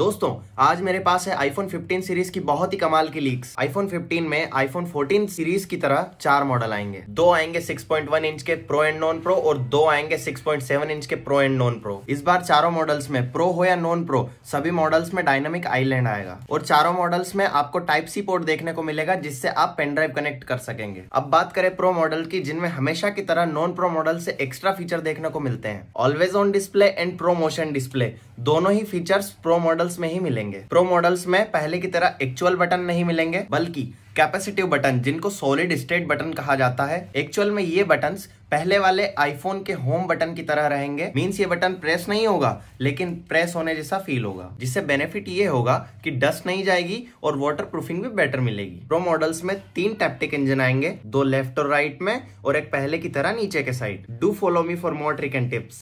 दोस्तों आज मेरे पास है आईफोन 15 सीरीज की बहुत ही कमाल की लीक्स आईफोन 15 में आईफोन 14 सीरीज की तरह चार मॉडल आएंगे दो आएंगे 6.1 इंच के प्रो एंड नॉन प्रो और दो आएंगे 6.7 इंच के प्रो एंड नॉन प्रो इस बार चारों मॉडल्स में प्रो हो या नॉन प्रो सभी मॉडल्स में डायनामिक आईलैंड आएगा और चारों मॉडल्स में आपको टाइप सी पोर्ट देखने को मिलेगा जिससे आप पेनड्राइव कनेक्ट कर सकेंगे अब बात करें प्रो मॉडल की जिनमें हमेशा की तरह नॉन प्रो मॉडल से एक्स्ट्रा फीचर देखने को मिलते हैं always on display and ProMotion display दोनों ही फीचर्स प्रो मॉडल मॉडल्स में ही मिलेंगे प्रो मॉडल्स में पहले की तरह एक्चुअल बटन नहीं मिलेंगे बल्कि कैपेसिटिव बटन जिनको सॉलिड स्टेट बटन कहा जाता है एक्चुअल में ये बटन पहले वाले आईफोन के होम बटन की तरह रहेंगे मीन्स ये बटन प्रेस नहीं होगा लेकिन प्रेस होने जैसा फील होगा जिससे बेनिफिट ये होगा कि डस्ट नहीं जाएगी और वाटर प्रूफिंग भी बेटर मिलेगी प्रो मॉडल्स में तीन टैप्टिक इंजन आएंगे दो लेफ्ट और राइट में और एक पहले की तरह नीचे के side do follow me for more trick and tips